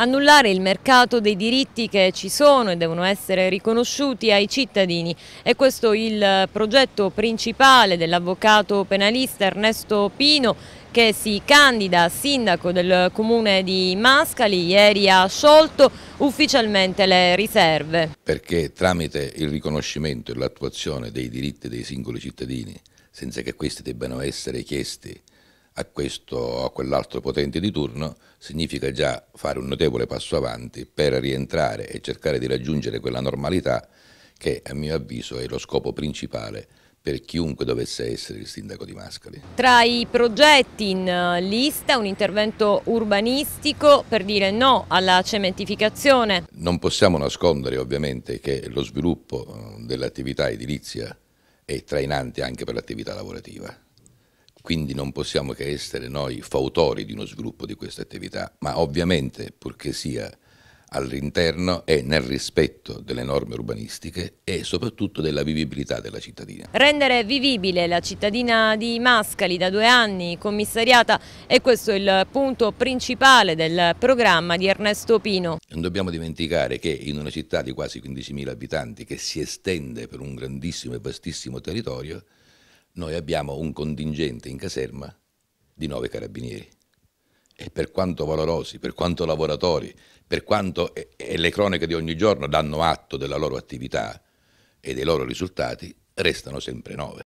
annullare il mercato dei diritti che ci sono e devono essere riconosciuti ai cittadini. È questo il progetto principale dell'avvocato penalista Ernesto Pino che si candida a sindaco del comune di Mascali, ieri ha sciolto ufficialmente le riserve. Perché tramite il riconoscimento e l'attuazione dei diritti dei singoli cittadini, senza che questi debbano essere chiesti a questo o a quell'altro potente di turno significa già fare un notevole passo avanti per rientrare e cercare di raggiungere quella normalità che a mio avviso è lo scopo principale per chiunque dovesse essere il sindaco di Mascali. Tra i progetti in eh, lista un intervento urbanistico per dire no alla cementificazione. Non possiamo nascondere ovviamente che lo sviluppo eh, dell'attività edilizia è trainante anche per l'attività lavorativa quindi non possiamo che essere noi fautori di uno sviluppo di questa attività, ma ovviamente purché sia all'interno e nel rispetto delle norme urbanistiche e soprattutto della vivibilità della cittadina. Rendere vivibile la cittadina di Mascali da due anni commissariata è questo il punto principale del programma di Ernesto Pino. Non dobbiamo dimenticare che in una città di quasi 15.000 abitanti che si estende per un grandissimo e vastissimo territorio noi abbiamo un contingente in caserma di nove carabinieri. E per quanto valorosi, per quanto lavoratori, per quanto e, e le cronache di ogni giorno danno atto della loro attività e dei loro risultati, restano sempre nove.